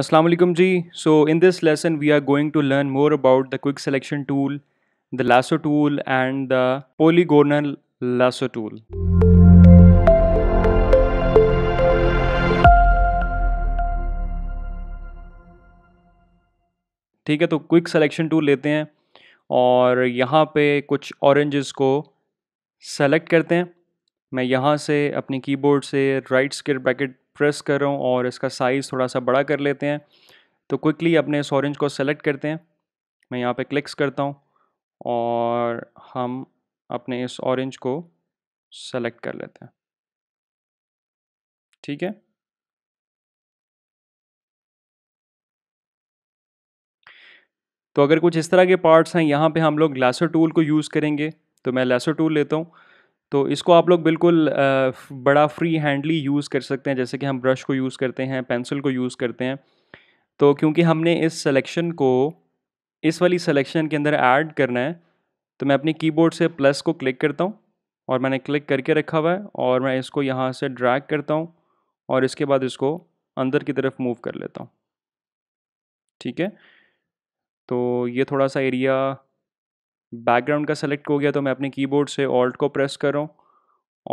Aslam ji so in this lesson we are going to learn more about the quick selection tool the lasso tool and the polygonal lasso tool ठीक है तो quick selection tool लेते हैं और यहाँ पे कुछ ऑरेंजेस को सेलेक्ट करते हैं मैं यहाँ से अपनी कीबोर्ड से राइट स्केर ब्रैकेट प्रेस कर रहा हूँ और इसका साइज़ थोड़ा सा बड़ा कर लेते हैं तो क्विकली अपने इस ऑरेंज को सेलेक्ट करते हैं मैं यहाँ पे क्लिक्स करता हूँ और हम अपने इस ऑरेंज को सेलेक्ट कर लेते हैं ठीक है तो अगर कुछ इस तरह के पार्ट्स हैं यहाँ पे हम लोग लेसर टूल को यूज़ करेंगे तो मैं लेसर टूल लेता हूँ तो इसको आप लोग बिल्कुल बड़ा फ्री हैंडली यूज़ कर सकते हैं जैसे कि हम ब्रश को यूज़ करते हैं पेंसिल को यूज़ करते हैं तो क्योंकि हमने इस सिलेक्शन को इस वाली सिलेक्शन के अंदर ऐड करना है तो मैं अपने कीबोर्ड से प्लस को क्लिक करता हूँ और मैंने क्लिक करके रखा हुआ है और मैं इसको यहाँ से ड्रैग करता हूँ और इसके बाद इसको अंदर की तरफ मूव कर लेता हूँ ठीक है तो ये थोड़ा सा एरिया बैकग्राउंड का सेलेक्ट हो गया तो मैं अपने कीबोर्ड से ऑल्ट को प्रेस कर रहा हूँ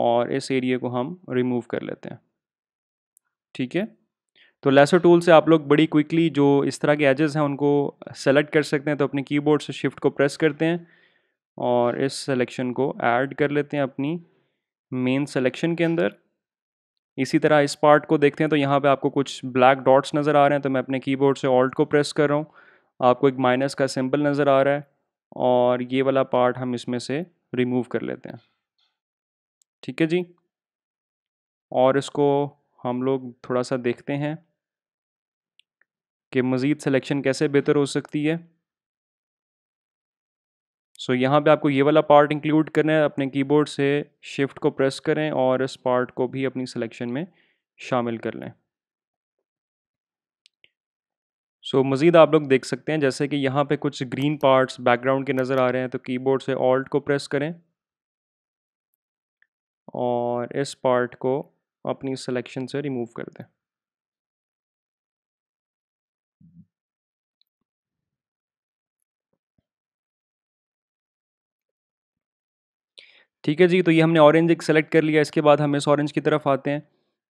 और इस एरिया को हम रिमूव कर लेते हैं ठीक है तो लेसो टूल से आप लोग बड़ी क्विकली जो इस तरह के एजेस हैं उनको सेलेक्ट कर सकते हैं तो अपने कीबोर्ड से शिफ्ट को प्रेस करते हैं और इस सिलेक्शन को ऐड कर लेते हैं अपनी मेन सिलेक्शन के अंदर इसी तरह इस पार्ट को देखते हैं तो यहाँ पे आपको कुछ ब्लैक डॉट्स नज़र आ रहे हैं तो मैं अपने कीबोर्ड से ऑल्ट को प्रेस कर रहा हूँ आपको एक माइनस का सिंबल नज़र आ रहा है और ये वाला पार्ट हम इसमें से रिमूव कर लेते हैं ठीक है जी और इसको हम लोग थोड़ा सा देखते हैं कि मज़ीद सिलेक्शन कैसे बेहतर हो सकती है सो so, यहाँ पे आपको ये वाला पार्ट इंक्लूड करना है अपने कीबोर्ड से शिफ्ट को प्रेस करें और इस पार्ट को भी अपनी सिलेक्शन में शामिल कर लें सो so, मज़ीद आप लोग देख सकते हैं जैसे कि यहाँ पे कुछ ग्रीन पार्ट्स बैकग्राउंड के नज़र आ रहे हैं तो कीबोर्ड से ऑल्ट को प्रेस करें और इस पार्ट को अपनी सिलेक्शन से रिमूव कर दें ठीक है जी तो ये हमने ऑरेंज एक सेलेक्ट कर लिया इसके बाद हम इस ऑरेंज की तरफ आते हैं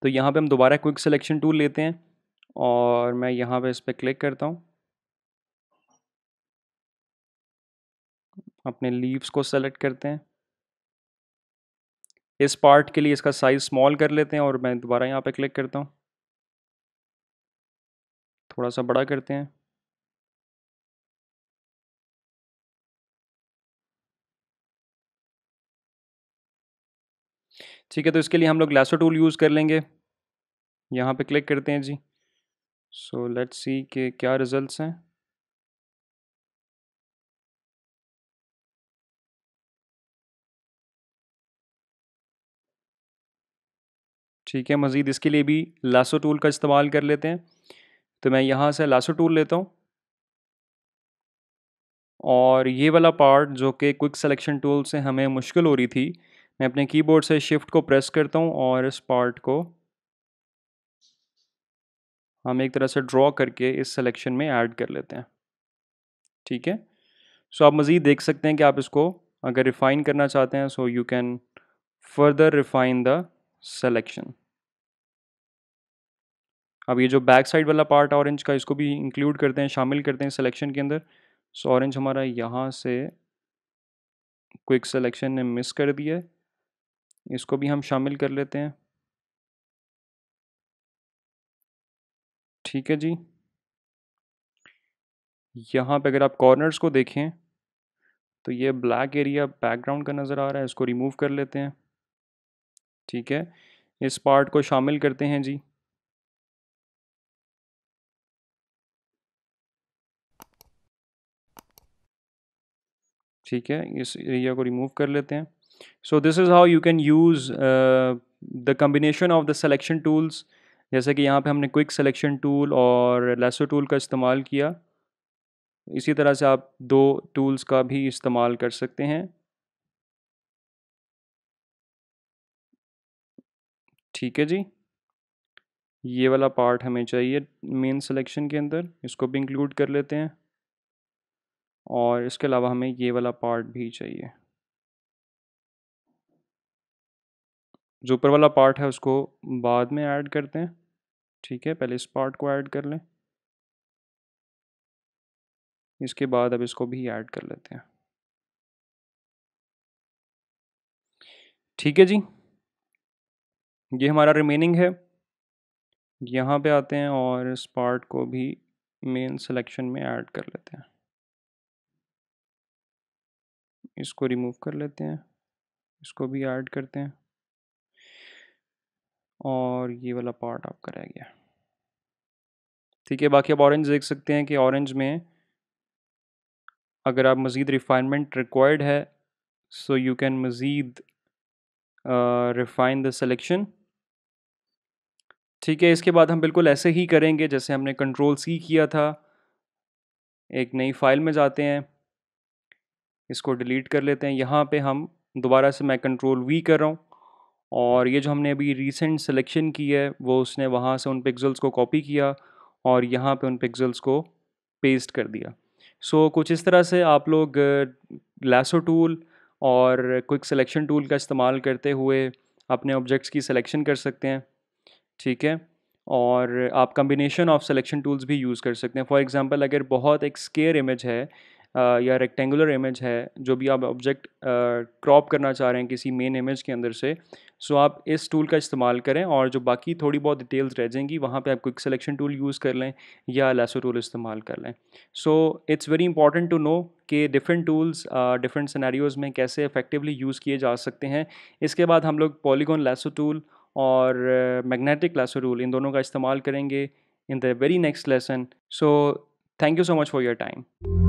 तो यहाँ पे हम दोबारा क्विक सिलेक्शन टूल लेते हैं और मैं यहाँ पे इस पर क्लिक करता हूँ अपने लीव्स को सेलेक्ट करते हैं इस पार्ट के लिए इसका साइज़ स्मॉल कर लेते हैं और मैं दोबारा यहाँ पे क्लिक करता हूँ थोड़ा सा बड़ा करते हैं ठीक है तो इसके लिए हम लोग लैसो टूल यूज़ कर लेंगे यहाँ पे क्लिक करते हैं जी सो लेट्स सी के क्या रिजल्ट्स हैं ठीक है मज़ीद इसके लिए भी लासो टूल का इस्तेमाल कर लेते हैं तो मैं यहाँ से लासो टूल लेता हूँ और ये वाला पार्ट जो कि क्विक सिलेक्शन टूल से हमें मुश्किल हो रही थी मैं अपने कीबोर्ड से शिफ्ट को प्रेस करता हूँ और इस पार्ट को हम एक तरह से ड्रॉ करके इस सिलेक्शन में ऐड कर लेते हैं ठीक है सो so, आप मज़ीद देख सकते हैं कि आप इसको अगर रिफ़ाइन करना चाहते हैं so you can further refine the selection अब ये जो बैक साइड वाला पार्ट ऑरेंज का इसको भी इंक्लूड करते हैं शामिल करते हैं सिलेक्शन के अंदर सो so, ऑरेंज हमारा यहाँ से क्विक सिलेक्शन ने मिस कर दिया इसको भी हम शामिल कर लेते हैं ठीक है जी यहाँ पे अगर आप कॉर्नर्स को देखें तो ये ब्लैक एरिया बैकग्राउंड का नज़र आ रहा है इसको रिमूव कर लेते हैं ठीक है इस पार्ट को शामिल करते हैं जी ठीक है इस एरिया को रिमूव कर लेते हैं so this is how you can use the combination of the selection tools जैसे कि यहाँ पे हमने क्विक सिलेक्शन टूल और लेसो टूल का इस्तेमाल किया इसी तरह से आप दो टूल्स का भी इस्तेमाल कर सकते हैं ठीक है जी ये वाला पार्ट हमें चाहिए मेन सिलेक्शन के अंदर इसको भी इंक्लूड कर लेते हैं और इसके अलावा हमें ये वाला पार्ट भी चाहिए जो ऊपर वाला पार्ट है उसको बाद में ऐड करते हैं ठीक है पहले इस पार्ट को ऐड कर लें इसके बाद अब इसको भी ऐड कर लेते हैं ठीक है जी ये हमारा रिमेनिंग है यहाँ पे आते हैं और इस पार्ट को भी मेन सिलेक्शन में ऐड कर लेते हैं इसको रिमूव कर लेते हैं इसको भी ऐड करते हैं और ये वाला पार्ट आपका रह गया ठीक है बाकी आप ऑरेंज देख सकते हैं कि ऑरेंज में अगर आप मज़ीद रिफाइनमेंट रिक्वायर्ड है सो यू कैन मज़ीद रिफाइन द सेलेक्शन ठीक है इसके बाद हम बिल्कुल ऐसे ही करेंगे जैसे हमने कंट्रोल सी किया था एक नई फाइल में जाते हैं इसको डिलीट कर लेते हैं यहाँ पे हम दोबारा से मैं कंट्रोल वी कर रहा हूँ और ये जो हमने अभी रिसेंट सिलेक्शन की है वो उसने वहाँ से उन पिक्सल्स को कॉपी किया और यहाँ पे उन पिक्सल्स को पेस्ट कर दिया सो so, कुछ इस तरह से आप लोग लैसो टूल और क्विक सिलेक्शन टूल का इस्तेमाल करते हुए अपने ऑब्जेक्ट्स की सिलेक्शन कर सकते हैं ठीक है और आप कम्बिनेशन ऑफ सिलेक्शन टूल्स भी यूज़ कर सकते हैं फॉर एग्ज़ाम्पल अगर बहुत एक स्केयर इमेज है या रेक्टेंगुलर इमेज है जो भी आप ऑब्जेक्ट क्रॉप करना चाह रहे हैं किसी मेन इमेज के अंदर से सो आप इस टूल का इस्तेमाल करें और जो बाकी थोड़ी बहुत डिटेल्स रह जाएंगी वहाँ पे आप क्विक सिलेक्शन टूल यूज़ कर लें या लेसो टूल इस्तेमाल कर लें so it's very important to know कि डिफरेंट टूल्स डिफरेंट सिनेरियोज़ में कैसे इफेक्टिवली यूज़ किए जा सकते हैं इसके बाद हम लोग पॉलीगोन लेसो टूल और मैग्नेटिक लेसो टूल इन दोनों का इस्तेमाल करेंगे in the very next lesson so thank you so much for your time